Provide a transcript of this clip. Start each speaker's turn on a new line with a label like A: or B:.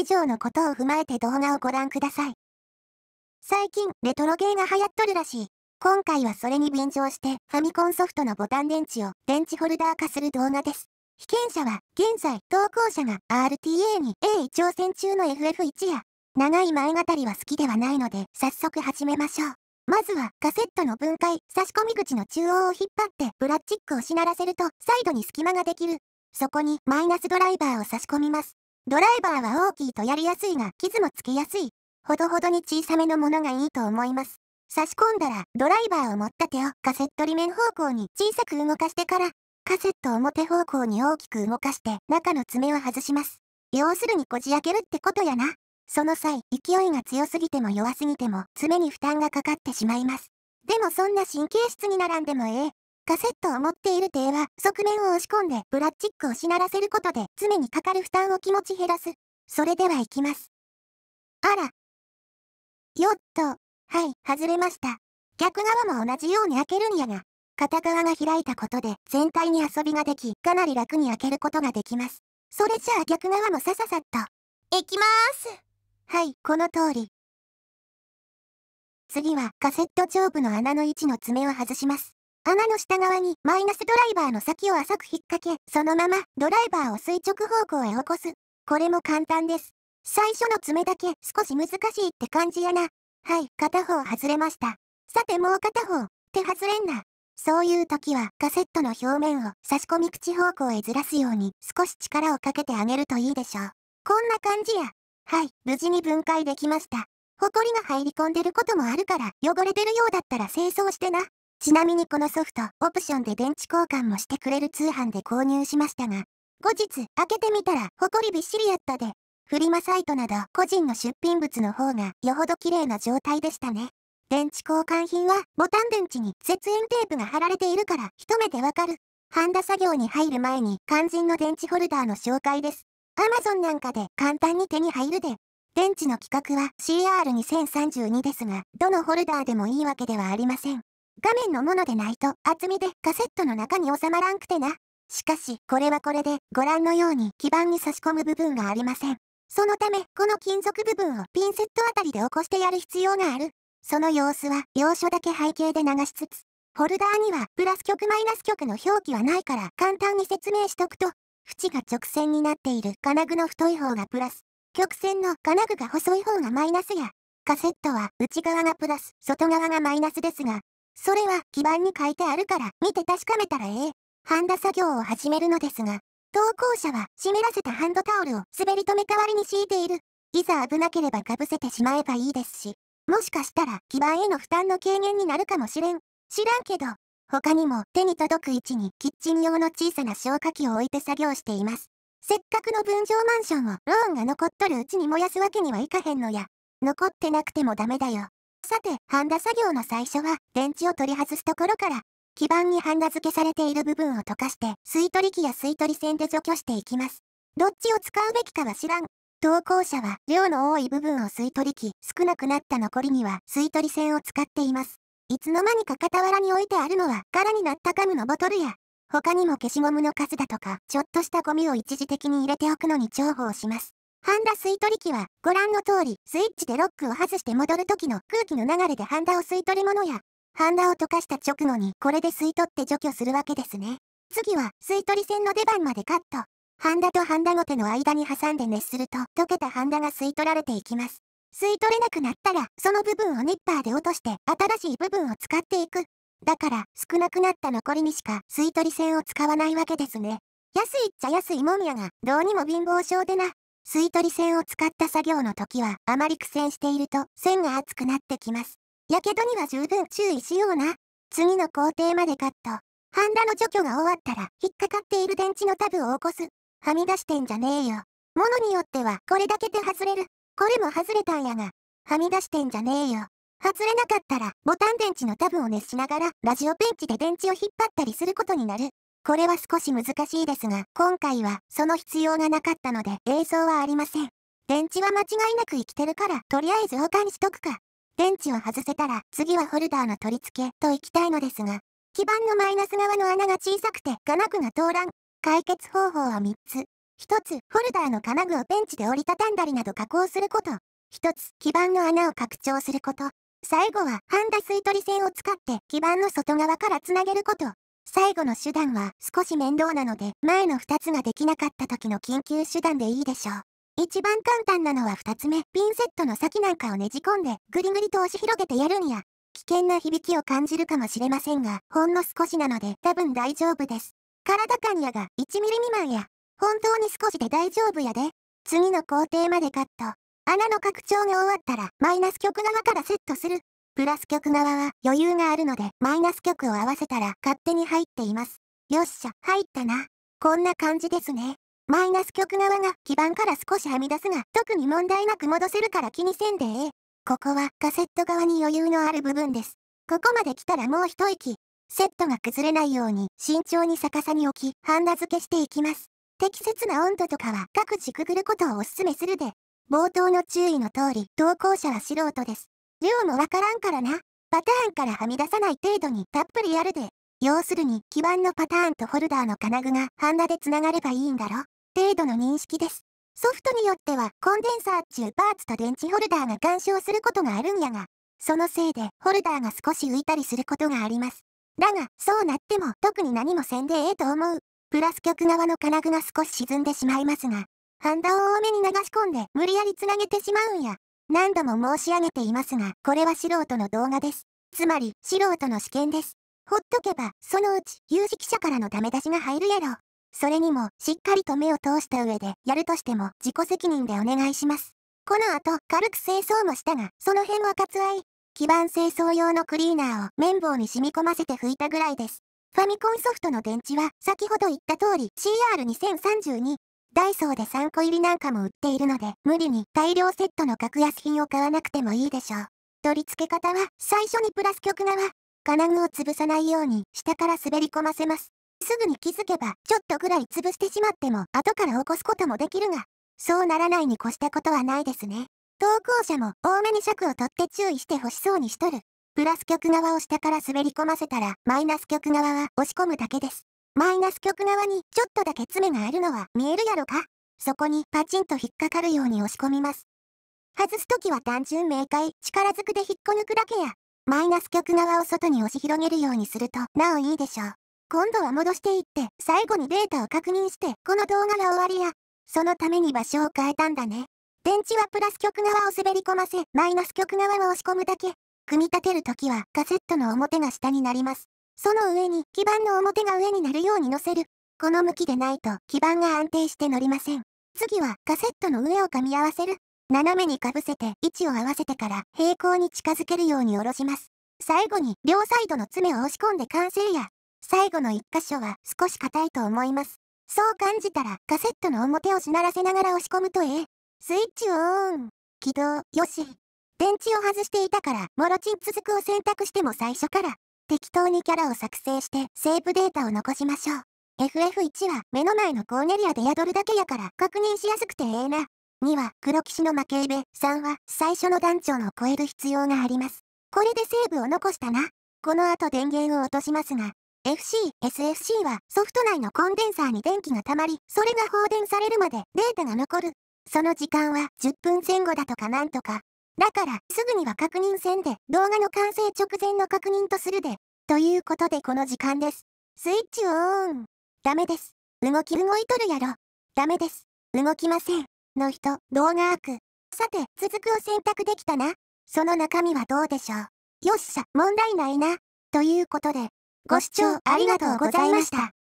A: 以上のことを踏まえて動画をご覧ください。最近、レトロゲーが流行っとるらしい。今回はそれに便乗して、ファミコンソフトのボタン電池を電池ホルダー化する動画です。被験者は、現在、投稿者が RTA に A1 挑戦中の FF1 や、長い前語りは好きではないので、早速始めましょう。まずは、カセットの分解、差し込み口の中央を引っ張って、プラスチックをしならせると、サイドに隙間ができる。そこに、マイナスドライバーを差し込みます。ドライバーは大きいとやりやすいが傷もつけやすい。ほどほどに小さめのものがいいと思います。差し込んだらドライバーを持った手をカセット裏面方向に小さく動かしてからカセット表方向に大きく動かして中の爪を外します。要するにこじ開けるってことやな。その際勢いが強すぎても弱すぎても爪に負担がかかってしまいます。でもそんな神経質に並んでもええ。カセットを持っている手は側面を押し込んでプラスチックをしならせることで爪にかかる負担を気持ち減らす。それでは行きます。あら。よっと、はい、外れました。逆側も同じように開けるんやが、片側が開いたことで全体に遊びができ、かなり楽に開けることができます。それじゃあ逆側もさささっと。行きまーす。はい、この通り。次はカセット上部の穴の位置の爪を外します。穴の下側にマイナスドライバーの先を浅く引っ掛け、そのままドライバーを垂直方向へ起こす。これも簡単です。最初の爪だけ少し難しいって感じやな。はい、片方外れました。さてもう片方、手外れんな。そういう時はカセットの表面を差し込み口方向へずらすように少し力をかけてあげるといいでしょう。こんな感じや。はい、無事に分解できました。ホコリが入り込んでることもあるから汚れてるようだったら清掃してな。ちなみにこのソフト、オプションで電池交換もしてくれる通販で購入しましたが、後日開けてみたら、ほこりびっしりやったで、フリマサイトなど個人の出品物の方がよほど綺麗な状態でしたね。電池交換品はボタン電池に絶縁テープが貼られているから一目でわかる。ハンダ作業に入る前に肝心の電池ホルダーの紹介です。Amazon なんかで簡単に手に入るで。電池の規格は CR2032 ですが、どのホルダーでもいいわけではありません。画面のものでないと厚みでカセットの中に収まらんくてな。しかし、これはこれでご覧のように基板に差し込む部分がありません。そのため、この金属部分をピンセットあたりで起こしてやる必要がある。その様子は要所だけ背景で流しつつ、ホルダーにはプラス極マイナス極の表記はないから簡単に説明しとくと、縁が直線になっている金具の太い方がプラス、曲線の金具が細い方がマイナスや、カセットは内側がプラス、外側がマイナスですが、それは基板に書いてあるから見て確かめたらええ。ハンダ作業を始めるのですが、投稿者は湿らせたハンドタオルを滑り止め代わりに敷いている。いざ危なければかぶせてしまえばいいですし、もしかしたら基板への負担の軽減になるかもしれん。知らんけど、他にも手に届く位置にキッチン用の小さな消火器を置いて作業しています。せっかくの分譲マンションをローンが残っとるうちに燃やすわけにはいかへんのや。残ってなくてもダメだよ。さて、ハンダ作業の最初は、電池を取り外すところから、基板にハンダ付けされている部分を溶かして、吸い取り器や吸い取り線で除去していきます。どっちを使うべきかは知らん。投稿者は、量の多い部分を吸い取り器、少なくなった残りには、吸い取り線を使っています。いつの間にか傍らに置いてあるのは、空になったカムのボトルや、他にも消しゴムの数だとか、ちょっとしたゴミを一時的に入れておくのに重宝します。ハンダ吸い取り機は、ご覧の通り、スイッチでロックを外して戻る時の空気の流れでハンダを吸い取り物や、ハンダを溶かした直後にこれで吸い取って除去するわけですね。次は、吸い取り線の出番までカット。ハンダとハンダごての間に挟んで熱すると、溶けたハンダが吸い取られていきます。吸い取れなくなったら、その部分をニッパーで落として、新しい部分を使っていく。だから、少なくなった残りにしか、吸い取り線を使わないわけですね。安いっちゃ安いもんやが、どうにも貧乏症でな。吸取線を使った作業の時はあまり苦戦していると線が熱くなってきます。やけどには十分注意しような。次の工程までカット。ハンダの除去が終わったら引っかかっている電池のタブを起こす。はみ出してんじゃねえよ。ものによってはこれだけで外れる。これも外れたんやが。はみ出してんじゃねえよ。外れなかったらボタン電池のタブを熱しながらラジオペンチで電池を引っ張ったりすることになる。これは少し難しいですが、今回はその必要がなかったので映像はありません。電池は間違いなく生きてるから、とりあえず他にしとくか。電池を外せたら、次はホルダーの取り付けと行きたいのですが、基板のマイナス側の穴が小さくて金具が通らん。解決方法は3つ。1つ、ホルダーの金具をペンチで折りたたんだりなど加工すること。1つ、基板の穴を拡張すること。最後は、ハンダ吸い取り線を使って基板の外側からつなげること。最後の手段は少し面倒なので前の2つができなかった時の緊急手段でいいでしょう。一番簡単なのは2つ目、ピンセットの先なんかをねじ込んで、グリグリと押し広げてやるんや。危険な響きを感じるかもしれませんが、ほんの少しなので多分大丈夫です。体感やが1ミリ未満や。本当に少しで大丈夫やで。次の工程までカット。穴の拡張が終わったら、マイナス極側からセットする。プラス曲側は余裕があるのでマイナス曲を合わせたら勝手に入っています。よっしゃ、入ったな。こんな感じですね。マイナス曲側が基盤から少しはみ出すが特に問題なく戻せるから気にせんでええ。ここはカセット側に余裕のある部分です。ここまで来たらもう一息。セットが崩れないように慎重に逆さに置き、ハンダ付けしていきます。適切な温度とかは各自くぐることをお勧めするで、冒頭の注意の通り、投稿者は素人です。量もわからんからな。パターンからはみ出さない程度にたっぷりやるで。要するに基板のパターンとホルダーの金具がハンダで繋がればいいんだろ。程度の認識です。ソフトによってはコンデンサー中パーツと電池ホルダーが干渉することがあるんやが、そのせいでホルダーが少し浮いたりすることがあります。だが、そうなっても特に何もせんでええと思う。プラス極側の金具が少し沈んでしまいますが、ハンダを多めに流し込んで無理やりつなげてしまうんや。何度も申し上げていますが、これは素人の動画です。つまり、素人の試験です。ほっとけば、そのうち、有識者からのダメ出しが入るやろそれにも、しっかりと目を通した上で、やるとしても、自己責任でお願いします。この後、軽く清掃もしたが、その辺は割愛。基板清掃用のクリーナーを綿棒に染み込ませて拭いたぐらいです。ファミコンソフトの電池は、先ほど言った通り CR2032 ダイソーで3個入りなんかも売っているので、無理に大量セットの格安品を買わなくてもいいでしょう。取り付け方は、最初にプラス曲側、金具を潰さないように下から滑り込ませます。すぐに気づけば、ちょっとぐらい潰してしまっても、後から起こすこともできるが、そうならないに越したことはないですね。投稿者も多めに尺を取って注意してほしそうにしとる。プラス曲側を下から滑り込ませたら、マイナス曲側は押し込むだけです。マイナス極側にちょっとだけ爪があるのは見えるやろかそこにパチンと引っかかるように押し込みます。外すときは単純明快、力ずくで引っこ抜くだけや。マイナス極側を外に押し広げるようにすると、なおいいでしょう。今度は戻していって、最後にデータを確認して、この動画が終わりや。そのために場所を変えたんだね。電池はプラス極側を滑り込ませ、マイナス極側を押し込むだけ。組み立てるときは、カセットの表が下になります。その上に基板の表が上になるように乗せる。この向きでないと基板が安定して乗りません。次はカセットの上を噛み合わせる。斜めにかぶせて位置を合わせてから平行に近づけるように下ろします。最後に両サイドの爪を押し込んで完成や。最後の1箇所は少し硬いと思います。そう感じたらカセットの表をしならせながら押し込むとええ。スイッチをオン。起動、よし。電池を外していたから、モロチン続くを選択しても最初から適当にキャラを作成してセーブデータを残しましょう。FF1 は目の前のコーネリアで宿るだけやから確認しやすくてええな。2は黒騎士の負けベ、3は最初の団長の超える必要があります。これでセーブを残したな。この後電源を落としますが、FC、SFC はソフト内のコンデンサーに電気が溜まり、それが放電されるまでデータが残る。その時間は10分前後だとかなんとか。だから、すぐには確認せんで、動画の完成直前の確認とするで。ということでこの時間です。スイッチをオン。ダメです。動き動いとるやろ。ダメです。動きません。の人、動画アーさて、続くを選択できたな。その中身はどうでしょう。よっしゃ、問題ないな。ということで、ご視聴ありがとうございました。